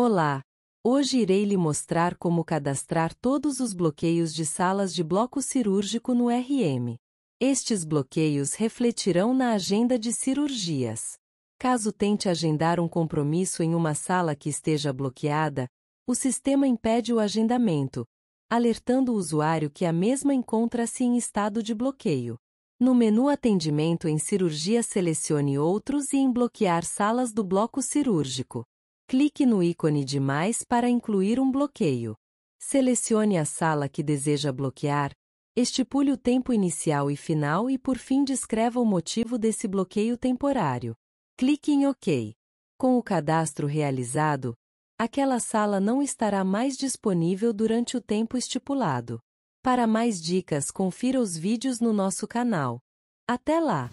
Olá! Hoje irei lhe mostrar como cadastrar todos os bloqueios de salas de bloco cirúrgico no RM. Estes bloqueios refletirão na agenda de cirurgias. Caso tente agendar um compromisso em uma sala que esteja bloqueada, o sistema impede o agendamento, alertando o usuário que a mesma encontra-se em estado de bloqueio. No menu Atendimento em Cirurgia selecione Outros e em Bloquear Salas do Bloco Cirúrgico. Clique no ícone de mais para incluir um bloqueio. Selecione a sala que deseja bloquear, estipule o tempo inicial e final e por fim descreva o motivo desse bloqueio temporário. Clique em OK. Com o cadastro realizado, aquela sala não estará mais disponível durante o tempo estipulado. Para mais dicas, confira os vídeos no nosso canal. Até lá!